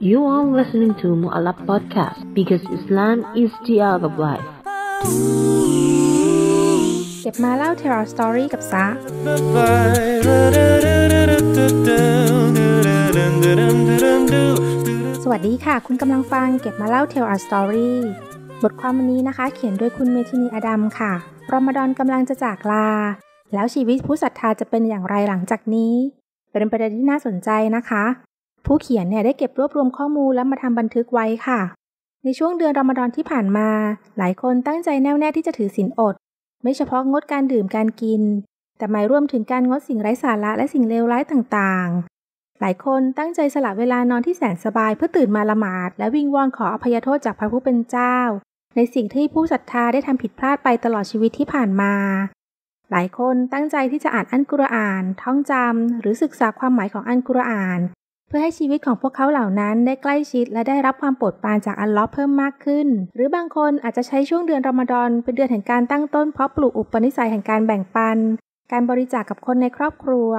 You are listening to Mu'alab Podcast because Islam is the art of life. เก็บมาเล่า t e รา o r Story กับซาสวัสดีค่ะ คุณกำลังฟัง เก็บมาเล่า t e รา o r Story บทความวันนี้นะคะ เขียนโดยคุณเมทินี อดัม ค่ะรอมฎอนกำลังจะจากลา แล้วชีวิตผู้ศรัทธาจะเป็นอย่างไรหลังจากนี้เป็นประเด็นที่น่าสนใจนะคะ ผู้เขียนเนี่ยได้เก็บรวบรวมข้อมูลแล้วมาทำบันทึกไว้ค่ะ ในช่วงเดือนรอมฎอนที่ผ่านมา หลายคนตั้งใจแน่วแน่ที่จะถือศีลอด ไม่เฉพาะงดการดื่มการกิน แต่หมายรวมถึงการงดสิ่งไร้สาระและสิ่งเลวร้ายต่างๆ หลายคนตั้งใจสละเวลานอนที่แสนสบายเพื่อตื่นมาละหมาด และวิงวอนขออภัยโทษจากพระผู้เป็นเจ้า ในสิ่งที่ผู้ศรัทธาได้ทำผิดพลาดไปตลอดชีวิตที่ผ่านมาหลายคนตั้งใจที่จะอ่านอันกุรอานท่องจำหรือศึกษาความหมายของอันกุรอาน เพื่อให้ชีวิตของพวกเขาเหล่านั้นได้ใกล้ชิด และได้รับความโปรดปรานจากอัลลอฮ์เพิ่มมากขึ้น หรือบางคนอาจจะใช้ช่วงเดือนรอมฎอนเป็นเดือนแห่งการตั้งต้นเพาะปลูกอุปนิสัยแห่งการแบ่งปัน การบริจาคกกับคนในครอบครัว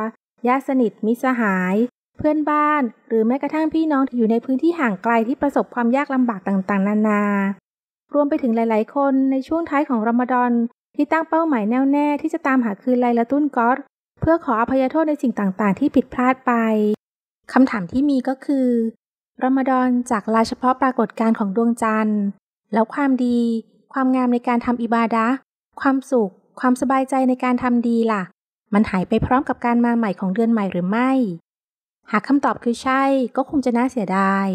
ญาติสนิท มิสหาย เพื่อนบ้าน หรือแม้กระทั่งพี่น้องที่อยู่ในพื้นที่ห่างไกลที่ประสบความยากลำบากต่างๆนานา รวมไปถึงหลาย ๆ คนในช่วงท้ายของรอมฎอนที่ตั้งเป้าหมายแน่วแน่ที่จะตามหาคืนไลลาตุนกอสเพื่อขออภัยโทษในสิ่งต่าง ๆ ที่ผิดพลาดไป คำถามที่มีก็คือรอมฎอนจากลาเฉพาะปรากฏการของดวงจันทร์ แล้วความดี ความงามในการทำอิบาดะ ความสุข ความสบายใจในการทำดีล่ะ มันหายไปพร้อมกับการมาใหม่ของเดือนใหม่หรือไม่ หากคำตอบคือใช่ก็คงจะน่าเสียดาย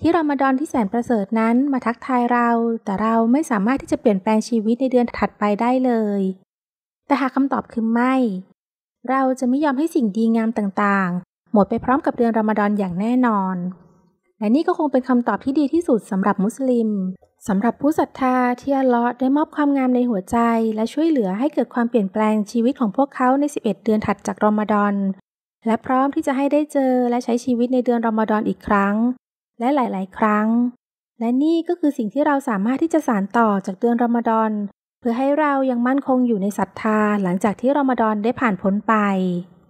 ที่รอมฎอนที่แสนประเสริฐนั้นมาทักทายเรา แต่เราไม่สามารถที่จะเปลี่ยนแปลงชีวิตในเดือนถัดไปได้เลย แต่หากคำตอบคือไม่ เราจะไม่ยอมให้สิ่งดีงามต่าง ๆ หมดไปพร้อมกับเดือนรอมฎอนอย่างแน่นอน และนี่ก็คงเป็นคำตอบที่ดีที่สุดสำหรับมุสลิมสำหรับผู้ศรัทธาที่อัลลอฮ์ได้มอบความงามในหัวใจและช่วยเหลือให้เกิดความเปลี่ยนแปลงชีวิตของพวกเขาใน 11 เดือนถัดจากรอมฎอน และพร้อมที่จะให้ได้เจอและใช้ชีวิตในเดือนรอมฎอนอีกครั้งและหลาย ๆ ครั้ง และนี่ก็คือสิ่งที่เราสามารถที่จะสานต่อจากเดือนรอมฎอนเพื่อให้เรายังมั่นคงอยู่ในศรัทธา หลังจากที่รอมฎอนได้ผ่านพ้นไป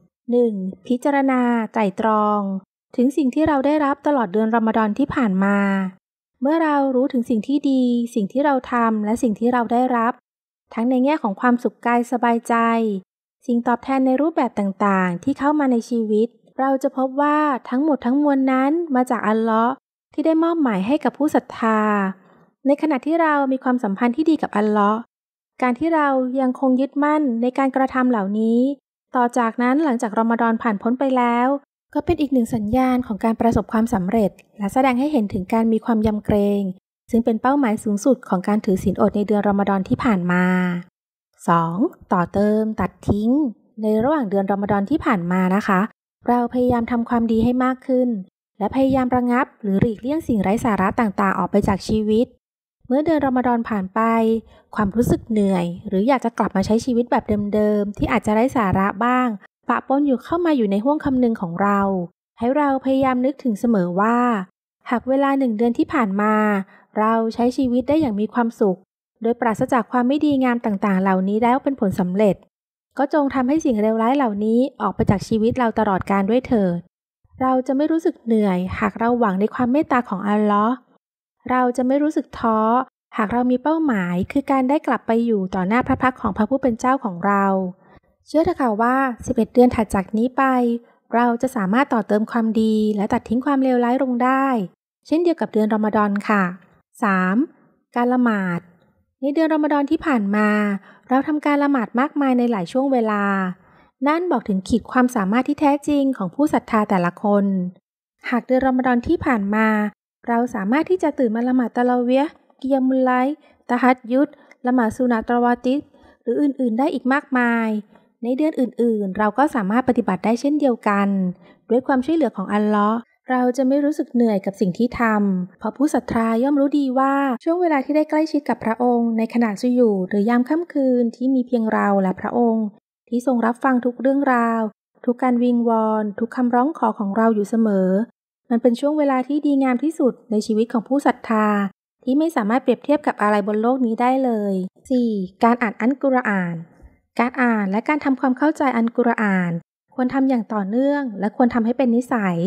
1. พิจารณาไตรตรอง ถึงสิ่งที่เราได้รับตลอดเดือนรอมฎอนที่ผ่านมา เมื่อเรารู้ถึงสิ่งที่ดี สิ่งที่เราทำและสิ่งที่เราได้รับ ทั้งในแง่ของความสุขกายสบายใจ สิ่งตอบแทนในรูปแบบต่าง ๆ ที่เข้ามาในชีวิตเราจะพบว่าทั้งหมดทั้งมวลนั้นมาจากอัลเลาะห์ที่ได้มอบหมายให้กับผู้ศรัทธา ในขณะที่เรามีความสัมพันธ์ที่ดีกับอัลเลาะห์การที่เรายังคงยึดมั่นในการกระทำเหล่านี้ ต่อจากนั้นหลังจากรอมฎอนผ่านพ้นไปแล้ว ก็เป็นอีกหนึ่งสัญญาณของการประสบความสำเร็จ และแสดงให้เห็นถึงการมีความยำเกรงซึ่งเป็นเป้าหมายสูงสุดของการถือศีลอดในเดือนรอมฎอนที่ผ่านมา 2. ต่อเติมตัดทิ้ง ในระหว่างเดือนรอมฎอนที่ผ่านมานะคะเราพยายามทำความดีให้มากขึ้น และพยายามระงับหรือหลีกเลี่ยงสิ่งไร้สาระต่าง ๆ ออกไปจากชีวิต เมื่อเดือนรอมฎอนผ่านไป ความรู้สึกเหนื่อย หรืออยากจะกลับมาใช้ชีวิตแบบเดิมๆ ที่อาจจะไร้สาระบ้าง ปะปนอยู่เข้ามาอยู่ในห้วงคำนึงของเรา ให้เราพยายามนึกถึงเสมอว่า หากเวลาหนึ่งเดือนที่ผ่านมา เราใช้ชีวิตได้อย่างมีความสุข โดยปราศจากความไม่ดีงามต่างๆ เหล่านี้แล้วเป็นผลสำเร็จก็จงทำให้สิ่งเลวร้ายเหล่านี้ออกไปจากชีวิตเราตลอดการด้วยเถิด เราจะไม่รู้สึกเหนื่อยหากเราหวังในความเมตตาของอัลลอฮ์เราจะไม่รู้สึกท้อหากเรามีเป้าหมาย คือการได้กลับไปอยู่ต่อหน้าพระพักของพระผู้เป็นเจ้าของเรา เชื่อเถอะค่ะว่า 11 เดือนถัดจากนี้ไป เราจะสามารถต่อเติมความดี และตัดทิ้งความเลวร้ายลงได้ เช่นเดียวกับเดือนรอมฎอนค่ะ 3. การละหมาด ในเดือนรอมฎอนที่ผ่านมาเราทำการละหมาดมากมายในหลายช่วงเวลา นั่นบอกถึงขีดความสามารถที่แท้จริงของผู้ศรัทธาแต่ละคน หากเดือนรอมฎอนที่ผ่านมา เราสามารถที่จะตื่นมาละหมาดตะลาเวียกิยามุลไลตะฮัดยุดละหมาดสุนัตรวาติสหรืออื่น ๆ ได้อีกมากมาย ในเดือนอื่น ๆ เราก็สามารถปฏิบัติได้เช่นเดียวกัน ด้วยความช่วยเหลือของอัลลอฮ์เราจะไม่รู้สึกเหนื่อยกับสิ่งที่ทำ เพราะผู้ศรัทธาย่อมรู้ดีว่าช่วงเวลาที่ได้ใกล้ชิดกับพระองค์ ในขณะที่อยู่ หรือยามค่ำคืนที่มีเพียงเราและพระองค์ ที่ทรงรับฟังทุกเรื่องราว ทุกการวิงวอนทุกคำร้องขอของเราอยู่เสมอ มันเป็นช่วงเวลาที่ดีงามที่สุดในชีวิตของผู้ศรัทธา ที่ไม่สามารถเปรียบเทียบกับอะไรบนโลกนี้ได้เลย 4. การอ่านอันกุรอาน การอ่านและการทำความเข้าใจอันกุรอาน ควรทำอย่างต่อเนื่อง และควรทำให้เป็นนิสัย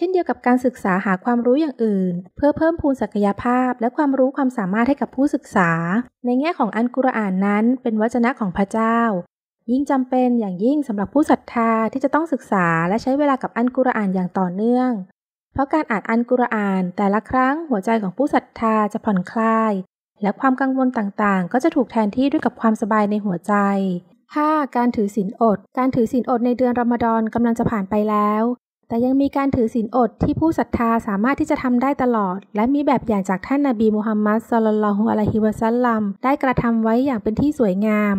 เช่นเดียวกับการศึกษาหาความรู้อย่างอื่น เพื่อเพิ่มพูนศักยภาพ และความรู้ความสามารถให้กับผู้ศึกษา ในแง่ของอันกุรอานนั้นเป็นวจนะของพระเจ้า ยิ่งจำเป็นอย่างยิ่งสำหรับผู้ศรัทธาที่จะต้องศึกษาและใช้เวลากับอันกุรอานอย่างต่อเนื่อง เพราะการอ่านอันกุรอานแต่ละครั้ง หัวใจของผู้ศรัทธาจะผ่อนคลาย และความกังวลต่างๆ ก็จะถูกแทนที่ด้วยกับความสบายในหัวใจ 5. การถือศีลอด การถือศีลอดในเดือนรอมฎอนกำลังจะผ่านไปแล้วแต่ยังมีการถือศีลอดที่ผู้ศรัทธาสามารถที่จะทำได้ตลอด และมีแบบอย่างจากท่านนาบีมูฮัมมัดสลลัลฮุอะลัยฮิวะซัลลัมได้กระทำไว้อย่างเป็นที่สวยงาม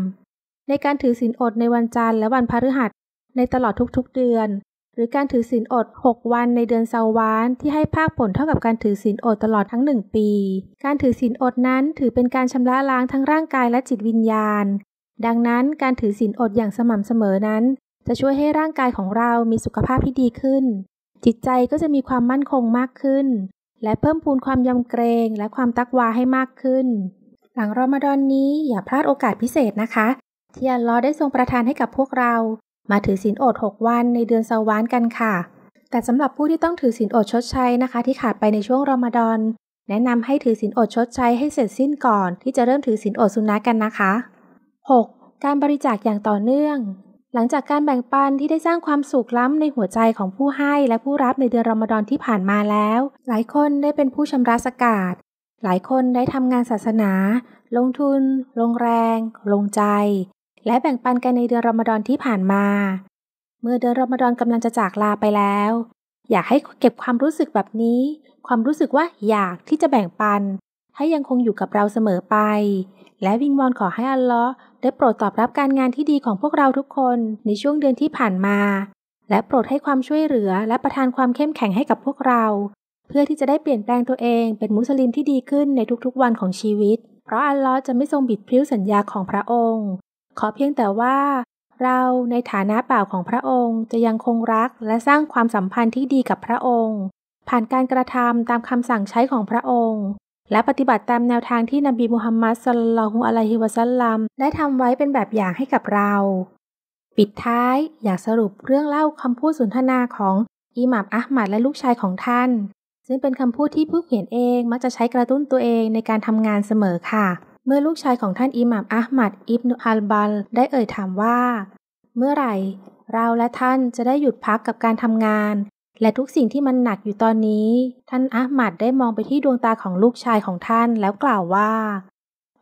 ในการถือศีลอดในวันจันทร์และวันพฤหัสในตลอดทุกๆเดือน หรือการถือศีลอด 6 วันในเดือนซาวาน ที่ให้ภาคผลเท่ากับการถือศีลอดตลอดทั้ง 1 ปี การถือศีลอดนั้นถือเป็นการชำระล้างทั้งร่างกายและจิตวิญญาณ ดังนั้นการถือศีลอดอย่างสม่ำเสมอนั้นจะช่วยให้ร่างกายของเรามีสุขภาพที่ดีขึ้น จิตใจก็จะมีความมั่นคงมากขึ้น และเพิ่มพูนความยำเกรงและความตักวาให้มากขึ้น หลังรอมฎอนนี้อย่าพลาดโอกาสพิเศษนะคะ ที่อัลลอฮ์ได้ทรงประทานให้กับพวกเรา มาถือศีลอด 6 วันในเดือนซาวานกันค่ะ แต่สำหรับผู้ที่ต้องถือศีลอดชดใช้นะคะ ที่ขาดไปในช่วงรอมฎอน แนะนำให้ถือศีลอดชดใช้ให้เสร็จสิ้นก่อนที่จะเริ่มถือศีลอดสุนนะกันนะคะ 6. การบริจาคอย่างต่อเนื่องหลังจากการแบ่งปันที่ได้สร้างความสุขล้ำในหัวใจของผู้ให้และผู้รับในเดือนรอมฎอนที่ผ่านมาแล้ว หลายคนได้เป็นผู้ชำระสกาดหลายคนได้ทำงานศาสนา ลงทุน ลงแรง ลงใจ และแบ่งปันกันในเดือนรอมฎอนที่ผ่านมา เมื่อเดือนรอมฎอนกำลังจะจากลาไปแล้ว อยากให้เก็บความรู้สึกแบบนี้ ความรู้สึกว่าอยากที่จะแบ่งปัน ให้ยังคงอยู่กับเราเสมอไป และวิงวอนขอให้อัลลอฮ์ได้โปรดตอบรับการงานที่ดีของพวกเราทุกคนในช่วงเดือนที่ผ่านมา และโปรดให้ความช่วยเหลือและประทานความเข้มแข็งให้กับพวกเรา เพื่อที่จะได้เปลี่ยนแปลงตัวเองเป็นมุสลิมที่ดีขึ้นในทุกๆ วันของชีวิต เพราะอัลลอฮ์จะไม่ทรงบิดพริ้วสัญญาของพระองค์ ขอเพียงแต่ว่าเราในฐานะเป่าของพระองค์จะยังคงรักและสร้างความสัมพันธ์ที่ดีกับพระองค์ ผ่านการกระทำตามคำสั่งใช้ของพระองค์และปฏิบัติตามแนวทางที่นบีมูฮัมมัดสุลลัลฮุอะลัยฮิวะซัลลัมได้ทำไว้เป็นแบบอย่างให้กับเรา ปิดท้ายอยากสรุปเรื่องเล่าคำพูดสนทนาของอิหมับอัห์มัดและลูกชายของท่าน ซึ่งเป็นคำพูดที่ผู้เขียนเองมักจะใช้กระตุ้นตัวเองในการทำงานเสมอค่ะ เมื่อลูกชายของท่านอิหมับอัห์มัดอิบนุฮัลบัลได้เอ่ยถามว่า เมื่อไหร่ เราและท่านจะได้หยุดพักกับการทำงานและทุกสิ่งที่มันหนักอยู่ตอนนี้ ท่านอาหมัดได้มองไปที่ดวงตาของลูกชายของท่านแล้วกล่าวว่า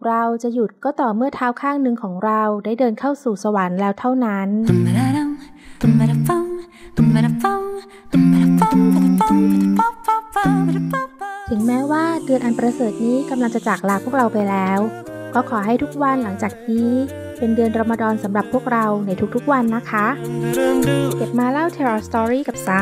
เราจะหยุดก็ต่อเมื่อเท้าข้างหนึ่งของเราได้เดินเข้าสู่สวรรค์แล้วเท่านั้น ถึงแม้ว่าเดือนอันประเสริฐนี้กำลังจะจากลาพวกเราไปแล้ว ก็ขอให้ทุกวันหลังจากนี้ เป็นเดือนรอมฎอนสำหรับพวกเราในทุกๆวันนะคะเก็บมาเล่าเทอร์สตอรี่กับซะ